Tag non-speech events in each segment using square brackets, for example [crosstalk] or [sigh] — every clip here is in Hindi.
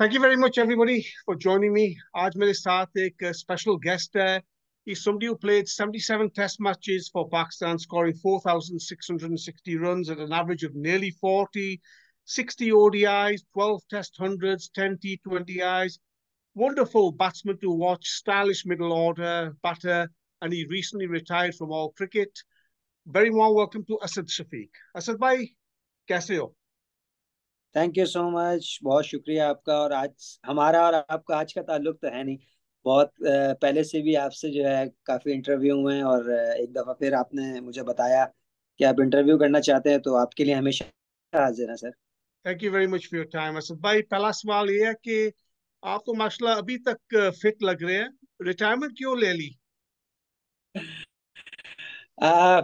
Thank you very much, everybody, for joining me. आज मेरे साथ एक special guest He's somebody who played 77 test matches for Pakistan, scoring 4,660 runs at an average of nearly 40, 60 ODIs, 12 test hundreds, 10 T20Is. Wonderful batsman to watch, stylish middle order batter, and he recently retired from all cricket. Very warm welcome to Asad Shafiq. Asad bhai, kaise ho? Thank you so much बहुत शुक्रिया आपका और आज हमारा और आपका आज का ताल्लुक तो है नहीं बहुत पहले से भी आपसे जो है काफ़ी इंटरव्यू हुए हैं और एक दफ़ा फिर आपने मुझे बताया कि आप इंटरव्यू करना चाहते हैं तो आपके लिए हमेशा हाजिर है sir thank you very much for your time Asad भाई पहला सवाल ये है कि आप तो माशाल्लाह अभी तक फिट लग रहे हैं रिटायरमेंट क्यों ले ली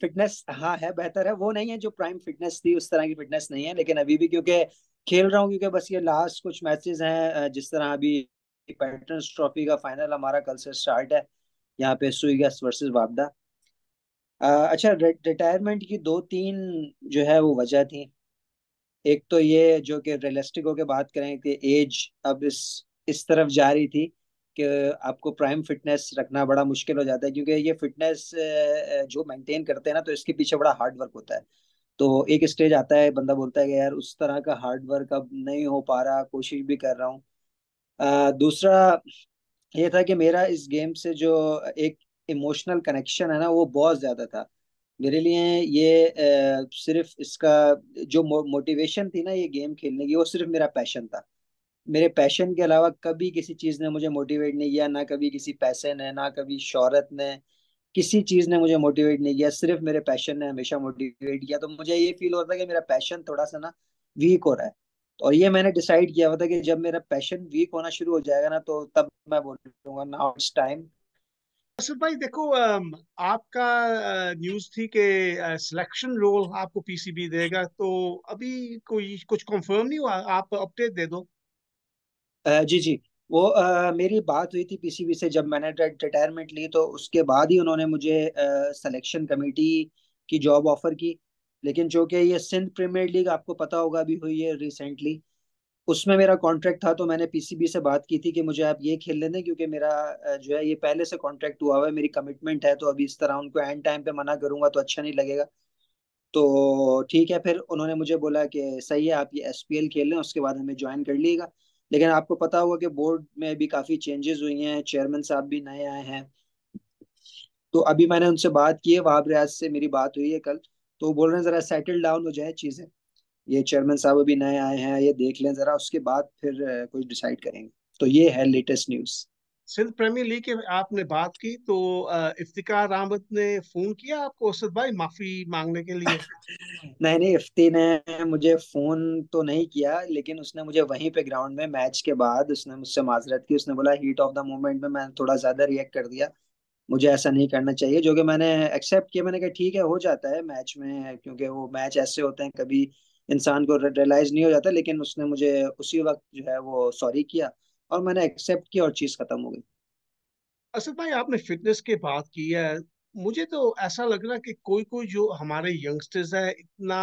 फिटनेस हाँ है बेहतर है वो नहीं है जो प्राइम फिटनेस थी उस तरह की फिटनेस नहीं है लेकिन अभी भी क्योंकि खेल रहा हूँ क्योंकि बस ये लास्ट कुछ मैचेस हैं जिस तरह अभी पैटर्न ट्रॉफी का फाइनल हमारा कल से स्टार्ट है यहाँ पे सुईगस वर्सेस वापदा अच्छा रिटायरमेंट की दो तीन जो है वो वजह थी एक तो ये जो कि रियलिस्टिक होकर बात करें कि एज अब इस इस तरफ जा रही थी कि आपको प्राइम फिटनेस रखना बड़ा मुश्किल हो जाता है क्योंकि ये फिटनेस जो मेंटेन करते हैं ना तो इसके पीछे बड़ा हार्ड वर्क होता है तो एक स्टेज आता है बंदा बोलता है कि यार उस तरह का हार्ड वर्क अब नहीं हो पा रहा कोशिश भी कर रहा हूँ दूसरा ये था कि मेरा इस गेम से जो एक इमोशनल कनेक्शन है ना वो बहुत ज़्यादा था मेरे लिए ये आ, सिर्फ इसका जो मोटिवेशन थी ना ये गेम खेलने की वो सिर्फ मेरा पैशन था मेरे पैशन के अलावा कभी किसी चीज़ ने मुझे मोटिवेट नहीं किया ना कभी किसी पैसे ने ना कभी शहरत ने किसी चीज ने मुझे मोटिवेट नहीं किया सिर्फ मेरे पैशन ने हमेशा मोटिवेट किया तो मुझे ये फील होता था कि मेरा पैशन थोड़ा सा ना वीक हो रहा है और ये मैंने डिसाइड किया हुआ था कि जब मेरा पैशन वीक होना शुरू हो जाएगा ना तो तब मैं बोलूंगा नाउ इट्स टाइम असद भाई देखो आपका न्यूज थी कि सिलेक्शन रोल आपको पीसीबी देगा तो अभी कोई कुछ कंफर्म नहीं हुआ आप अपडेट दे दो जी जी वो आ, मेरी बात हुई थी पीसीबी से जब मैंने रिटायरमेंट ली तो उसके बाद ही उन्होंने मुझे सिलेक्शन कमेटी की जॉब ऑफर की लेकिन जो कि ये सिंध प्रीमियर लीग आपको पता होगा अभी हुई है रिसेंटली उसमें मेरा कॉन्ट्रैक्ट था तो मैंने पीसीबी से बात की थी कि मुझे आप ये खेल दें क्योंकि मेरा जो है ये पहले से कॉन्ट्रैक्ट हुआ हुआ है मेरी कमिटमेंट है तो अभी इस तरह उनको एंड टाइम पे मना करूंगा तो अच्छा नहीं लगेगा तो ठीक है फिर उन्होंने मुझे बोला कि सही है आप ये एस खेल लें उसके बाद हमें ज्वाइन कर लीजिएगा लेकिन आपको पता होगा कि बोर्ड में अभी काफ़ी चेंजेस हुई हैं चेयरमैन साहब भी नए आए हैं तो अभी मैंने उनसे बात की है वहाब रियाज से मेरी बात हुई है कल तो बोल रहे हैं ज़रा सेटल डाउन हो जाए चीज़ें ये चेयरमैन साहब अभी नए आए हैं ये देख लें ज़रा उसके बाद फिर कुछ डिसाइड करेंगे तो ये है latest news Sindh premier league के आपने बात की तो इफ्तिकार रामत ने फोन किया आपको उसद भाई माफी मांगने के लिए [laughs] नहीं नहीं इफ्ती ने मुझे फोन तो नहीं किया लेकिन उसने मुझे वहीं पे ग्राउंड में मैच के बाद उसने मुझसे माजरत की उसने बोला हीट ऑफ द मोमेंट में मैंने थोड़ा ज्यादा रिएक्ट कर दिया मुझे ऐसा नहीं करना चाहिए जो कि मैंने एक्सेप्ट किया मैंने कहा ठीक है हो जाता है मैच में क्योंकि वो मैच ऐसे होते हैं कभी इंसान को रियलाइज नहीं हो जाता लेकिन उसने मुझे उसी वक्त जो है वो सॉरी किया और मैंने एक्सेप्ट किया और चीज खत्म हो गई असद भाई आपने फिटनेस के बात की है मुझे तो ऐसा लग रहा है कि कोई कोई जो हमारे यंगस्टर्स है इतना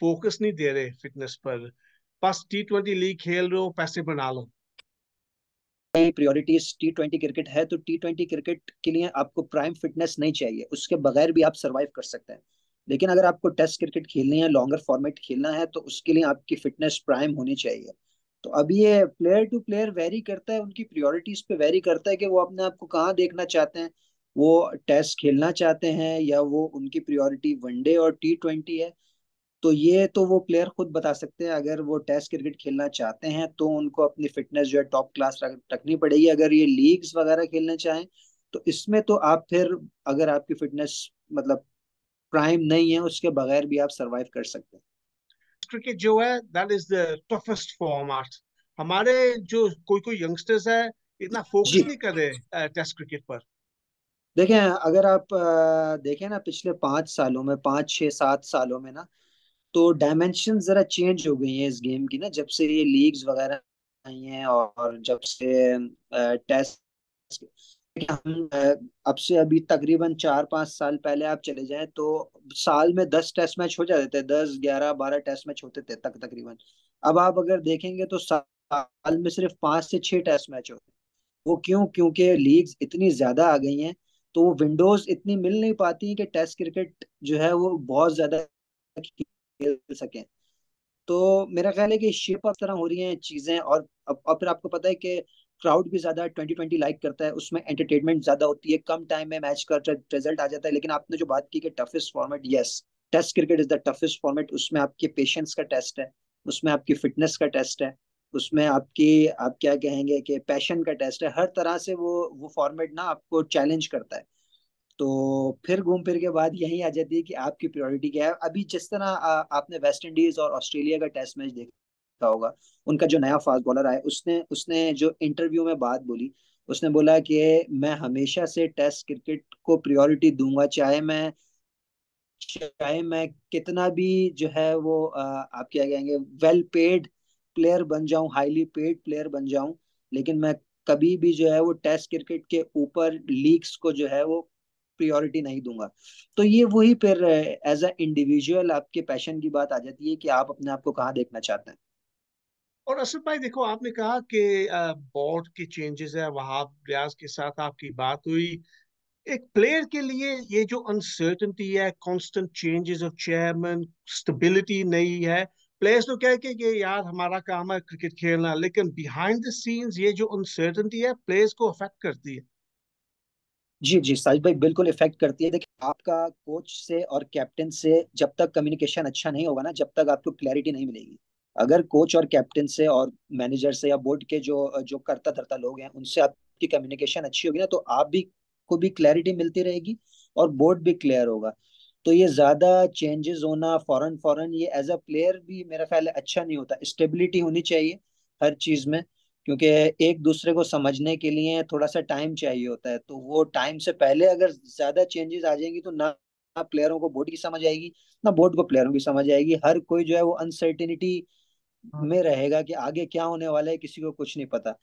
फोकस नहीं दे रहे फिटनेस पर बस टी ट्वेंटी लीग खेल रहे हो पैसे बना लो प्रायोरिटीज टी ट्वेंटी क्रिकेट है तो टी ट्वेंटी क्रिकेट के लिए आपको प्राइम फिटनेस नहीं चाहिए उसके बगैर भी आप सर्वाइव कर सकते हैं लेकिन अगर आपको टेस्ट क्रिकेट खेलनी है लॉन्गर फॉर्मेट खेलना है तो उसके लिए आपकी फिटनेस प्राइम होनी चाहिए तो अभी ये प्लेयर टू प्लेयर वेरी करता है उनकी प्रियोरिटीज पे वेरी करता है कि वो अपने आप को कहाँ देखना चाहते हैं वो टेस्ट खेलना चाहते हैं या वो उनकी प्रियोरिटी वनडे और टी ट्वेंटी है तो ये तो वो प्लेयर खुद बता सकते हैं अगर वो टेस्ट क्रिकेट खेलना चाहते हैं तो उनको अपनी फिटनेस जो है टॉप क्लास रखनी पड़ेगी अगर ये लीग्स वगैरह खेलना चाहें तो इसमें तो आप फिर अगर आपकी फिटनेस मतलब प्राइम नहीं है उसके बगैर भी आप सरवाइव कर सकते हैं क्रिकेट जो है that is the toughest format हमारे जो कोई कोई यंगस्टर्स है इतना फोकस नहीं कर रहे टेस्ट क्रिकेट पर देखें अगर आप देखें ना पिछले पांच सालों में पांच छह सात सालों में ना तो डायमेंशन ज़रा चेंज हो गई है इस गेम की ना जब से ये लीग्स वगैरह आई हैं और जब से टेस्ट कि हम अब से अभी तकरीबन चार पांच साल पहले आप चले जाएं तो साल में दस टेस्ट मैच हो जाते थे दस ग्यारह बारह टेस्ट मैच होते थे तक तकरीबन अब आप अगर देखेंगे तो साल में सिर्फ पांच से छह टेस्ट मैच होते वो क्यों क्योंकि लीग्स इतनी ज़्यादा आ गई हैं तो वो विंडोज इतनी मिल नहीं पाती कि टेस्ट क्रिकेट जो है वो बहुत ज़्यादा खेल सके तो मेरा ख्याल है कि शेप अप तरह हो रही हैं चीज़ें और अब और फिर आपको पता है कि क्राउड भी ज्यादा ट्वेंटी ट्वेंटी लाइक करता है उसमें एंटरटेनमेंट ज्यादा होती है कम टाइम में मैच का रिजल्ट आ जाता है लेकिन आपने जो बात की कि toughest format yes test cricket is the toughest format उसमें आपके पेशेंस का टेस्ट है उसमें आपकी फिटनेस का टेस्ट है उसमें आपकी आप क्या कहेंगे कि पैशन का टेस्ट है हर तरह से वो वो फॉर्मेट ना आपको चैलेंज करता है तो फिर घूम फिर के बाद यही आ जाती है कि आपकी प्रायोरिटी क्या है अभी जिस तरह आपने वेस्ट इंडीज और ऑस्ट्रेलिया का टेस्ट मैच देखा सकता होगा उनका जो नया फास्ट बॉलर आया उसने उसने जो इंटरव्यू में बात बोली उसने बोला कि मैं हमेशा से टेस्ट क्रिकेट को प्रायोरिटी दूंगा चाहे मैं चाहे मैं कितना भी जो है वो आप क्या कहेंगे वेल पेड प्लेयर बन जाऊं हाईली पेड प्लेयर बन जाऊं लेकिन मैं कभी भी जो है वो टेस्ट क्रिकेट के ऊपर लीग्स को जो है वो प्रियोरिटी नहीं दूंगा तो ये वही फिर एज अ इंडिविजुअल आपके पैशन की बात आ जाती है कि आप अपने आप को कहाँ देखना चाहते हैं और असद भाई देखो आपने कहा कि बोर्ड के चेंजेस है वहाब रियाज के साथ आपकी बात हुई एक प्लेयर के लिए ये जो अनसर्टनटी है constant changes of chairman stability नहीं है प्लेयर्स तो कह के कि यार हमारा काम है क्रिकेट खेलना लेकिन बिहाइंड द सीन्स ये जो अनसर्टनटी है प्लेयर्स को अफेक्ट करती है जी जी साजिद भाई बिल्कुल इफेक्ट करती है देखिए आपका कोच से और कैप्टन से जब तक कम्युनिकेशन अच्छा नहीं होगा ना जब तक आपको क्लैरिटी नहीं मिलेगी अगर कोच और कैप्टन से और मैनेजर से या बोर्ड के जो जो करता धरता लोग हैं उनसे आपकी कम्युनिकेशन अच्छी होगी ना तो आप भी को भी क्लैरिटी मिलती रहेगी और बोर्ड भी क्लियर होगा तो ये ज्यादा चेंजेस होना फॉरन फॉरन ये एज अ प्लेयर भी मेरा ख्याल अच्छा नहीं होता स्टेबिलिटी होनी चाहिए हर चीज में क्योंकि एक दूसरे को समझने के लिए थोड़ा सा टाइम चाहिए होता है तो वो टाइम से पहले अगर ज्यादा चेंजेस आ जाएंगी तो ना प्लेयरों को बोर्ड की समझ आएगी ना बोर्ड को प्लेयरों की समझ आएगी हर कोई जो है वो अनसर्टिनिटी में रहेगा कि आगे क्या होने वाला है किसी को कुछ नहीं पता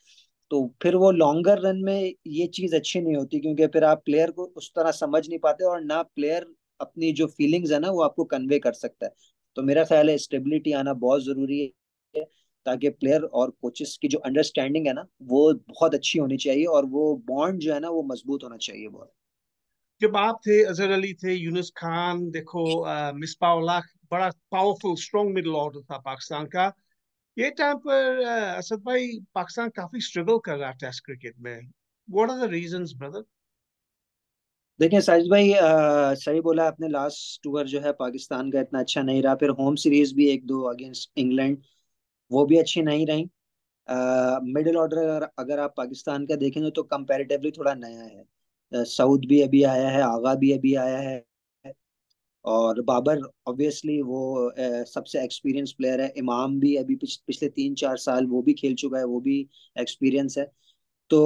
तो फिर वो लॉन्गर रन में ये चीज अच्छी नहीं होती क्योंकि फिर आप प्लेयर को उस तरह समझ नहीं पाते और ना प्लेयर अपनी जो फीलिंग्स है ना वो आपको कन्वे कर सकता है तो मेरा ख्याल है स्टेबिलिटी आना बहुत जरूरी है ताकि प्लेयर और कोचेस की जो अंडरस्टैंडिंग है ना वो बहुत अच्छी होनी चाहिए और वो बॉन्ड जो है ना वो मजबूत होना चाहिए बहुत जब आप थे अजहर अली थे यूनुस खान देखो मिस पावला बड़ा पावरफुल स्ट्रॉन्ग मिडिल ऑर्डर था पाकिस्तान का ये टाइम पर असद भाई पाकिस्तान काफी स्ट्रगल कर रहा है टेस्ट क्रिकेट में what are the reasons brother देखिए साजिद भाई आ, सही बोला आपने लास्ट टूर जो है पाकिस्तान का इतना अच्छा नहीं रहा फिर होम सीरीज भी एक दो अगेंस्ट इंग्लैंड वो भी अच्छी नहीं रही मिडिल ऑर्डर अगर, अगर आप पाकिस्तान का देखेंगे तो कंपैरेटिवली थोड़ा नया है सऊद भी अभी आया है आगा भी अभी आया है और बाबर ऑब्वियसली वो ए, सबसे एक्सपीरियंस प्लेयर है इमाम भी अभी पिछ, पिछले तीन चार साल वो भी खेल चुका है वो भी एक्सपीरियंस है तो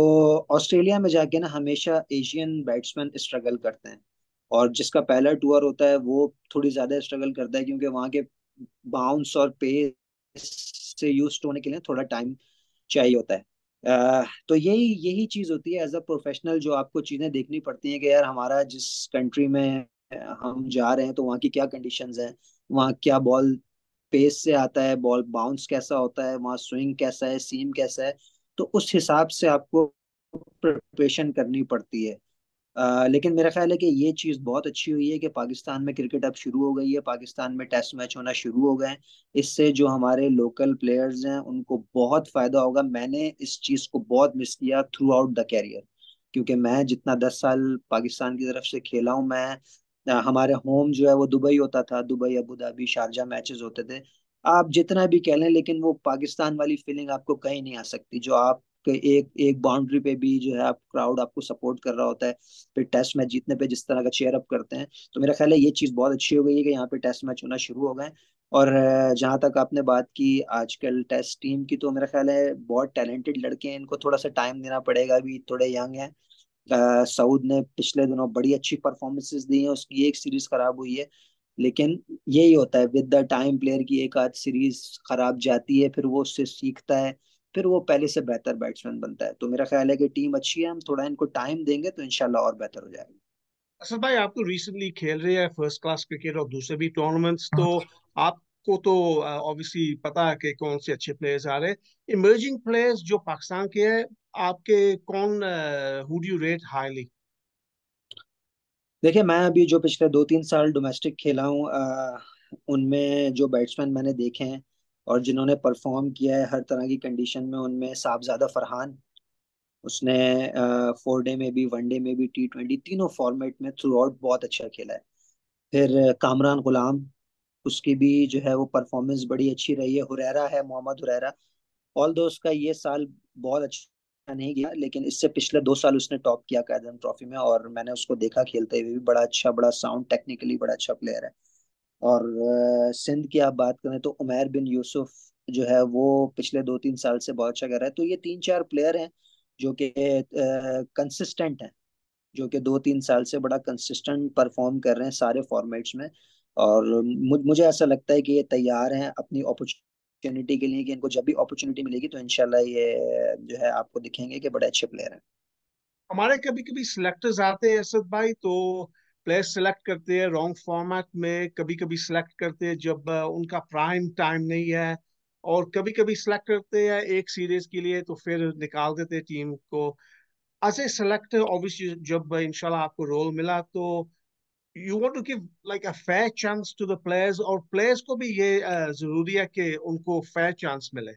ऑस्ट्रेलिया में जाके ना हमेशा एशियन बैट्समैन स्ट्रगल करते हैं और जिसका पहला टूर होता है वो थोड़ी ज़्यादा स्ट्रगल करता है क्योंकि वहाँ के बाउंस और पे से यूज होने के लिए थोड़ा टाइम चाहिए होता है Uh, तो यही यही चीज़ होती है एज अ प्रोफेशनल जो आपको चीज़ें देखनी पड़ती हैं कि यार हमारा जिस कंट्री में हम जा रहे हैं तो वहाँ की क्या कंडीशन है वहाँ क्या बॉल पेस से आता है बॉल बाउंस कैसा होता है वहाँ स्विंग कैसा है सीम कैसा है तो उस हिसाब से आपको प्रिपरेशन करनी पड़ती है आ, लेकिन मेरा ख्याल है कि ये चीज़ बहुत अच्छी हुई है कि पाकिस्तान में क्रिकेट अब शुरू हो गई है पाकिस्तान में टेस्ट मैच होना शुरू हो गए हैं इससे जो हमारे लोकल प्लेयर्स हैं उनको बहुत फ़ायदा होगा मैंने इस चीज़ को बहुत मिस किया थ्रू आउट द कैरियर क्योंकि मैं जितना दस साल पाकिस्तान की तरफ से खेला हूँ मैं हमारे होम जो है वो दुबई होता था Dubai Abu Dhabi Sharjah matches होते थे आप जितना भी कह लें लेकिन वो पाकिस्तान वाली फीलिंग आपको कहीं नहीं आ सकती जो आप एक एक बाउंड्री पे भी जो है आप क्राउड आपको सपोर्ट कर रहा होता है फिर टेस्ट मैच जीतने पे जिस तरह का चेयर अप करते हैं तो मेरा ख्याल है ये चीज़ बहुत अच्छी हो गई है कि यहाँ पे टेस्ट मैच होना शुरू हो गए और जहाँ तक आपने बात की आजकल टेस्ट टीम की तो मेरा ख्याल है बहुत टैलेंटेड लड़के हैं इनको थोड़ा सा टाइम देना पड़ेगा अभी थोड़े यंग हैं सऊद ने पिछले दिनों बड़ी अच्छी परफॉर्मेंसेस दी हैं उसकी एक सीरीज खराब हुई है लेकिन यही होता है विद द टाइम प्लेयर की एक आध सीरीज खराब जाती है फिर वो उससे सीखता है फिर वो पहले से बेहतर बैट्समैन बनता है तो मेरा ख्याल है कि टीम अच्छी है हम थोड़ा इनको टाइम देंगे तो इनशाला और बेहतर हो जाएगा असल भाई आप तो रिसेंटली खेल रहे हैं फर्स्ट क्लास क्रिकेट और दूसरे भी टूर्नामेंट्स तो हाँ। आपको तो ऑब्वियसली पता है कि कौन से अच्छे प्लेयर्स आ रहे हैं इमर्जिंग प्लेयर्स जो पाकिस्तान के हैं आपके कौन हु डू रेट हाईली देखिए मैं अभी जो पिछले दो तीन साल डोमेस्टिक खेला हूँ उनमें जो बैट्समैन मैंने देखे हैं और जिन्होंने परफॉर्म किया है हर तरह की कंडीशन में उनमें साहबजादा फरहान उसने फोर डे में भी वन डे में भी टी ट्वेंटी तीनों फॉर्मेट में थ्रू आउट बहुत अच्छा खेला है फिर कामरान गुलाम उसकी भी जो है वो परफॉर्मेंस बड़ी अच्छी रही है हुरैरा है मोहम्मद हुरैरा ऑल दो उसका ये साल बहुत अच्छा नहीं गया लेकिन इससे पिछले दो साल उसने टॉप किया कैदम ट्रॉफी में और मैंने उसको देखा खेलते हुए भी बड़ा अच्छा बड़ा साउंड टेक्निकली बड़ा अच्छा प्लेयर है और सिंध की आप बात करें तो उमैर बिन यूसुफ जो है वो पिछले दो तीन साल से बहुत अच्छा कर रहा है तो ये तीन चार प्लेयर हैं जो कि कंसिस्टेंट हैं जो कि दो तीन साल से बड़ा कंसिस्टेंट परफॉर्म कर रहे हैं सारे फॉर्मेट्स में और मुझे ऐसा लगता है कि ये तैयार हैं अपनी अपॉर्चुनिटी अपॉर्चुनिटी के लिए कि इनको जब भी अपॉर्चुनिटी मिलेगी तो इनशाला ये जो है आपको दिखेंगे कि बड़े अच्छे प्लेयर हैं हमारे कभी कभी सिलेक्टर्स आते हैं असद भाई तो प्लेयर सिलेक्ट करते हैं रॉन्ग फॉर्मेट में कभी कभी सिलेक्ट करते हैं जब उनका प्राइम टाइम नहीं है और कभी कभी सिलेक्ट करते हैं एक सीरीज के लिए तो फिर निकाल देते हैं टीम को एज ए सिलेक्टर ऑब्वियसली जब इंशाल्लाह आपको रोल मिला तो you want to give like a fair chance to the players और प्लेयर्स को भी ये uh, जरूरी है कि उनको फेयर चांस मिले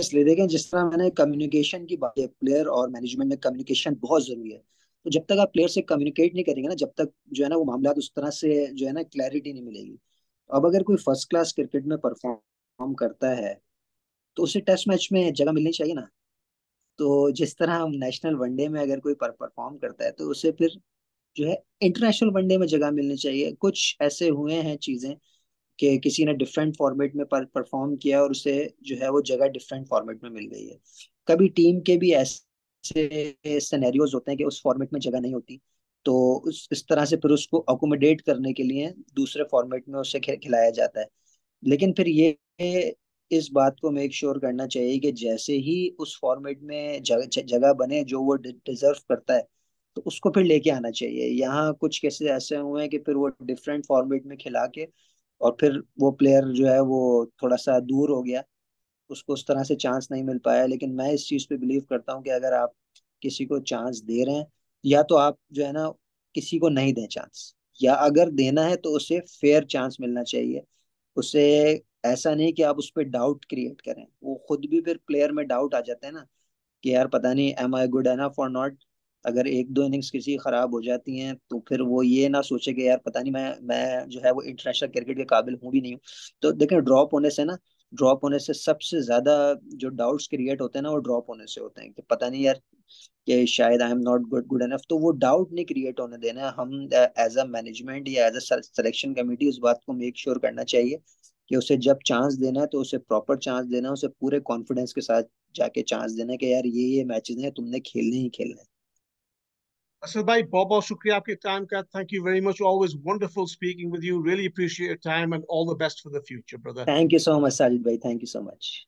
इसलिए देखें जिस तरह मैंने कम्युनिकेशन की बात है प्लेयर और मैनेजमेंट में कम्युनिकेशन बहुत जरूरी है तो जब तक आप प्लेयर से कम्युनिकेट नहीं करेंगे ना जब तक जो है ना वो मामला उस तरह से जो है ना क्लैरिटी नहीं मिलेगी अब अगर कोई फर्स्ट क्लास क्रिकेट में परफॉर्म करता है तो उसे टेस्ट मैच में जगह मिलनी चाहिए ना तो जिस तरह हम नेशनल वनडे में अगर कोई परफॉर्म करता है तो उसे फिर जो है इंटरनेशनल वनडे में जगह मिलनी चाहिए कुछ ऐसे हुए हैं चीज़ें कि किसी ने डिफरेंट फॉर्मेट में परफॉर्म किया और उसे जो है वो जगह डिफरेंट फॉर्मेट में मिल गई है कभी टीम के भी ऐसे सिनेरियोज होते हैं कि उस फॉर्मेट में जगह नहीं होती तो उस इस तरह से फिर उसको अकोमोडेट करने के लिए दूसरे फॉर्मेट में उसे खिलाया जाता है लेकिन फिर ये इस बात को मेक श्योर करना चाहिए कि जैसे ही उस फॉर्मेट में जगह बने जो वो डिजर्व करता है तो उसको फिर लेके आना चाहिए यहाँ कुछ केसेस ऐसे हुए हैं कि फिर वो डिफरेंट फॉर्मेट में खिला के और फिर वो प्लेयर जो है वो थोड़ा सा दूर हो गया उसको उस तरह से चांस नहीं मिल पाया लेकिन मैं इस चीज़ पे बिलीव करता हूँ कि अगर आप किसी को चांस दे रहे हैं या तो आप जो है ना किसी को नहीं दें चांस या अगर देना है तो उसे फेयर चांस मिलना चाहिए उसे ऐसा नहीं कि आप उस पर डाउट क्रिएट करें वो खुद भी फिर प्लेयर में डाउट आ जाता है ना कि यार पता नहीं एम आई गुड एनफ और नॉट अगर एक दो इनिंग्स किसी खराब हो जाती हैं तो फिर वो ये ना सोचे कि यार पता नहीं मैं मैं जो है वो इंटरनेशनल क्रिकेट के काबिल हूँ भी नहीं हूँ तो देखें ड्रॉप होने से ना ड्रॉप होने से सबसे ज्यादा जो डाउट्स क्रिएट होते हैं ना वो ड्रॉप होने से होते हैं कि पता नहीं यार कि शायद I am not good good enough तो वो डाउट नहीं क्रिएट होने देना हम एज अ मैनेजमेंट या एज अ सिलेक्शन कमेटी उस बात को मेक श्योर sure करना चाहिए कि उसे जब चांस देना है तो उसे प्रॉपर चांस देना है उसे पूरे कॉन्फिडेंस के साथ जाके चांस देना है कि यार ये ये मैचेस हैं तुमने खेलने ही खेलने हैं Asad Bobo, Shukriya, aapke time Thank you very much. Always wonderful speaking with you. Really appreciate your time and all the best for the future, brother. Thank you so much, Sajid Bhai. Thank you so much.